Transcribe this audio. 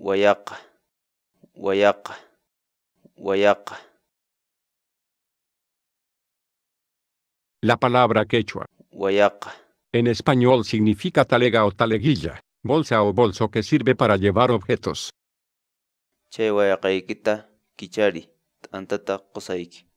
ويق ويق ويق La palabra quechua ويق en español significa talega o taleguilla, bolsa o bolso que sirve para llevar objetos. Che wayaqaykita kichari antata